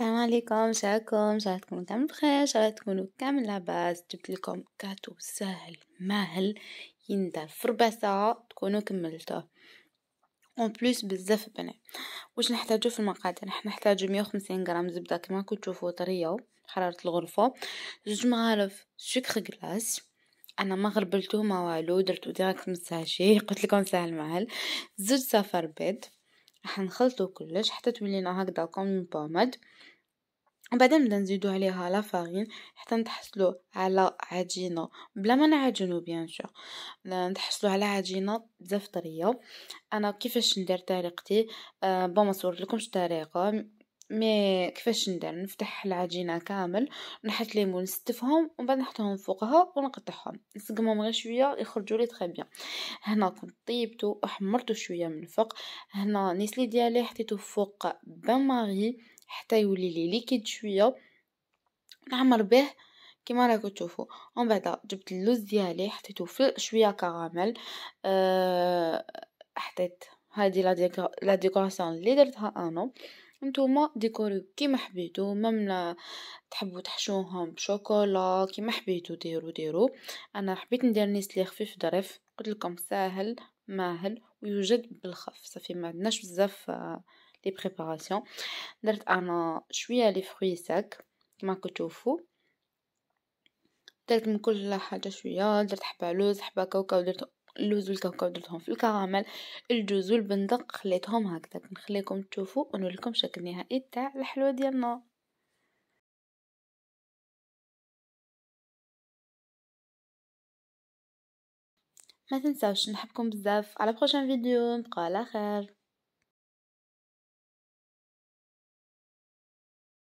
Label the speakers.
Speaker 1: السلام عليكم شاكم شاء تكونوا كامل بخير شاء تكونوا كامل لاباس جبت لكم كاتو سهل ماهل يندى في ربع ساعه تكونوا كملته اون بلوس بزاف بنا واش نحتاجو في المقادير راح نحتاجو 150 غرام زبده كما كنتو تشوفو طريه حراره الغرفه زوج مغارف سكر كلاص انا ما غربلتو ما والو درتو ديراكت من الساشي قلت لكم سهل مهل زوج صفر بيض راح نخلطو كلش حتى تولينا هكذا كوم بوماد وبعدين نبدا نزيدو عليها لا فارين حتى نتحصلو على عجينه بلا ما نعجنو بيان سور نتحصلو على عجينه بزاف طريه انا كيفاش ندير طريقتي أه بون ما صورت لكمش الطريقه مي كيفاش ندير نفتح العجينه كامل نحط ليمون نستفهم ومن بعد نحطهم فوقها ونقطعهم نسقمهم غير شويه يخرجوا لي تري بيان هنا كنت طيبته وحمرته شويه من الفوق هنا نيسلي ديالي حطيته فوق بان ماري حتى يولي لي ليكيد شويه نعمر به كيما راكم تشوفوا ومن بعد جبت اللوز ديالي حطيته في شويه كراميل أه حطيت هذه لا ديكوراسيون اللي درتها انا نتوما ديكوريو كيما حبيتو مملة تحبو تحشوهم بشوكولا كيما حبيتو ديرو ديرو انا حبيت ندير نيسلي خفيف ظريف قلتلكم ساهل ماهل ويوجد بالخف صافي ما عندناش بزاف آه، لي بريباراسيون درت انا شويه لي فروي ساك كيما كتشوفوا درت من كل حاجه شويه درت حبه لوز حبه كاوكاو درت اللوز والكاكاو درتهم في الكراميل الجوز والبندق خليتهم هكذا نخليكم تشوفوا ونوريكم شكل نهائي
Speaker 2: تاع الحلوى ديالنا ما تنساوش نحبكم بزاف على بروشان فيديو نبقى على خير